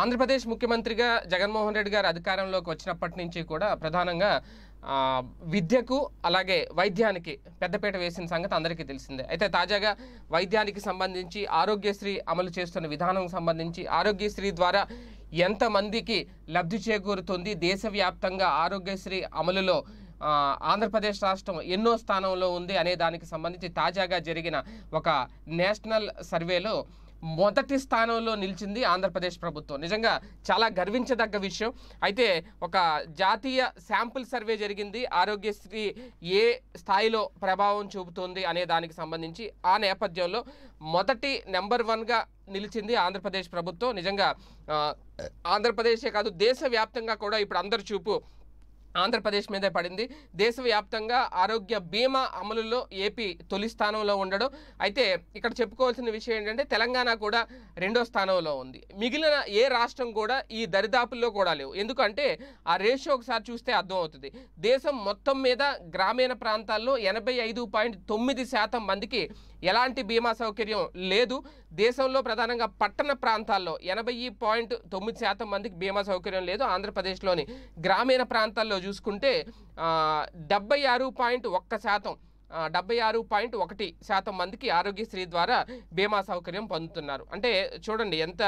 ఆంధ్రప్రదేశ్ ముఖ్యమంత్రిగా జగన్మోహన్ రెడ్డి గారు అధికారంలోకి వచ్చినప్పటి నుంచి కూడా ప్రధానంగా విద్యకు అలాగే వైద్యానికి పెద్దపీట వేసిన సంగతి అందరికీ తెలిసిందే అయితే తాజాగా వైద్యానికి సంబంధించి ఆరోగ్యశ్రీ అమలు చేస్తున్న విధానం సంబంధించి ఆరోగ్యశ్రీ ద్వారా ఎంతమందికి లబ్ధి చేకూరుతుంది దేశవ్యాప్తంగా ఆరోగ్యశ్రీ అమలులో ఆంధ్రప్రదేశ్ రాష్ట్రం ఎన్నో స్థానంలో ఉంది అనే దానికి సంబంధించి తాజాగా జరిగిన ఒక నేషనల్ సర్వేలో మొదటి స్థానంలో నిలిచింది ఆంధ్రప్రదేశ్ ప్రభుత్వం నిజంగా చాలా గర్వించదగ్గ విషయం అయితే ఒక జాతీయ శాంపుల్ సర్వే జరిగింది ఆరోగ్యశ్రీ ఏ స్థాయిలో ప్రభావం చూపుతుంది అనే దానికి సంబంధించి ఆ నేపథ్యంలో మొదటి నెంబర్ వన్గా నిలిచింది ఆంధ్రప్రదేశ్ ప్రభుత్వం నిజంగా ఆంధ్రప్రదేశే కాదు దేశవ్యాప్తంగా కూడా ఇప్పుడు అందరి చూపు ఆంధ్రప్రదేశ్ మీదే పడింది దేశవ్యాప్తంగా ఆరోగ్య బీమా అమలులో ఏపీ తొలి స్థానంలో ఉండడం అయితే ఇక్కడ చెప్పుకోవాల్సిన విషయం ఏంటంటే తెలంగాణ కూడా రెండో స్థానంలో ఉంది మిగిలిన ఏ రాష్ట్రం కూడా ఈ దరిదాపుల్లో కూడా లేవు ఎందుకంటే ఆ రేషియో ఒకసారి చూస్తే అర్థమవుతుంది దేశం మొత్తం మీద గ్రామీణ ప్రాంతాల్లో ఎనభై ఐదు పాయింట్ తొమ్మిది శాతం మందికి ఎలాంటి బీమా సౌకర్యం లేదు దేశంలో ప్రధానంగా పట్టణ ప్రాంతాల్లో ఎనభై పాయింట్ తొమ్మిది శాతం మందికి బీమా సౌకర్యం లేదు ఆంధ్రప్రదేశ్లోని గ్రామీణ ప్రాంతాల్లో చూసుకుంటే డెబ్బై ఆరు పాయింట్ ఒక్క శాతం డెబ్బై ఆరు పాయింట్ ఒకటి శాతం మందికి ఆరోగ్యశ్రీ ద్వారా బీమా సౌకర్యం పొందుతున్నారు అంటే చూడండి ఎంత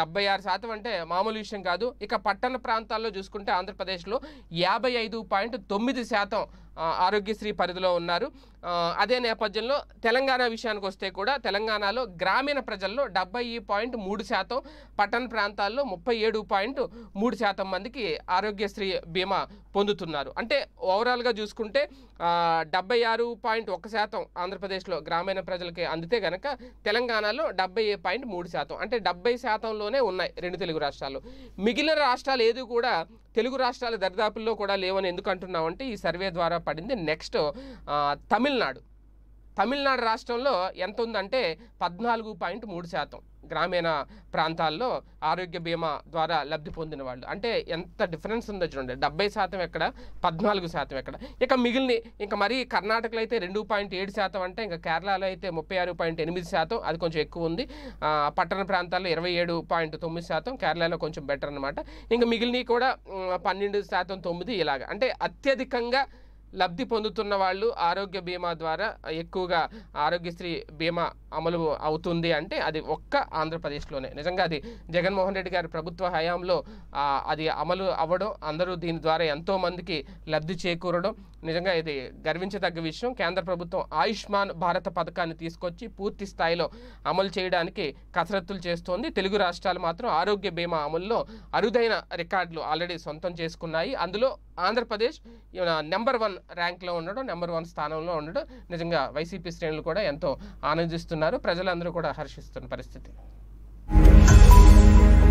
డెబ్బై ఆరు శాతం అంటే మామూలు విషయం కాదు ఇక పట్టణ ప్రాంతాల్లో చూసుకుంటే ఆంధ్రప్రదేశ్లో యాభై ఐదు పాయింట్ తొమ్మిది శాతం ఆరోగ్యశ్రీ పరిధిలో ఉన్నారు అదే నేపథ్యంలో తెలంగాణ విషయానికి వస్తే కూడా తెలంగాణలో గ్రామీణ ప్రజల్లో డెబ్బై పాయింట్ మూడు శాతం పట్టణ ప్రాంతాల్లో ముప్పై ఏడు పాయింట్ మూడు శాతం మందికి ఆరోగ్యశ్రీ బీమా పొందుతున్నారు అంటే ఓవరాల్గా చూసుకుంటే డెబ్బై ఆరు పాయింట్ ఒక శాతం ఆంధ్రప్రదేశ్లో గ్రామీణ ప్రజలకి అందితే కనుక తెలంగాణలో డెబ్బై పాయింట్ మూడు శాతం అంటే డెబ్బై శాతం శాతంలోనే ఉన్నాయి రెండు తెలుగు రాష్ట్రాల్లో మిగిలిన రాష్ట్రాలు ఏది కూడా తెలుగు రాష్ట్రాల దరిదాపుల్లో కూడా లేవని ఎందుకు అంటున్నామంటే ఈ సర్వే ద్వారా పడింది నెక్స్ట్ తమిళనాడు తమిళనాడు రాష్ట్రంలో ఎంత ఉందంటే పద్నాలుగు పాయింట్ మూడు శాతం గ్రామీణ ప్రాంతాల్లో ఆరోగ్య బీమా ద్వారా లబ్ధి పొందిన వాళ్ళు అంటే ఎంత డిఫరెన్స్ ఉందో చూడండి డెబ్బై శాతం ఎక్కడ పద్నాలుగు శాతం ఎక్కడ ఇక మిగిలిన ఇంకా మరీ కర్ణాటకలో అయితే రెండు పాయింట్ ఏడు శాతం అంటే ఇంకా కేరళలో అయితే ముప్పై ఆరు పాయింట్ ఎనిమిది శాతం అది కొంచెం ఎక్కువ ఉంది పట్టణ ప్రాంతాల్లో ఇరవై ఏడు పాయింట్ తొమ్మిది శాతం కేరళలో కొంచెం బెటర్ అనమాట ఇంకా మిగిలినవి కూడా పన్నెండు శాతం తొమ్మిది ఇలాగ అంటే అత్యధికంగా లబ్ధి పొందుతున్న వాళ్ళు ఆరోగ్య బీమా ద్వారా ఎక్కువగా ఆరోగ్యశ్రీ బీమా అమలు అవుతుంది అంటే అది ఒక్క ఆంధ్రప్రదేశ్లోనే నిజంగా అది జగన్మోహన్ రెడ్డి గారి ప్రభుత్వ హయాంలో అది అమలు అవ్వడం అందరూ దీని ద్వారా ఎంతోమందికి లబ్ధి చేకూరడం నిజంగా ఇది గర్వించదగ్గ విషయం కేంద్ర ప్రభుత్వం ఆయుష్మాన్ భారత పథకాన్ని తీసుకొచ్చి పూర్తి స్థాయిలో అమలు చేయడానికి కసరత్తులు చేస్తోంది తెలుగు రాష్ట్రాలు మాత్రం ఆరోగ్య బీమా అమలులో అరుదైన రికార్డులు ఆల్రెడీ సొంతం చేసుకున్నాయి అందులో ఆంధ్రప్రదేశ్ నెంబర్ వన్ ర్యాంక్లో ఉండడం నెంబర్ వన్ స్థానంలో ఉండడం నిజంగా వైసీపీ శ్రేణులు కూడా ఎంతో ఆనందిస్తున్నారు ప్రజలందరూ కూడా హర్షిస్తున్న పరిస్థితి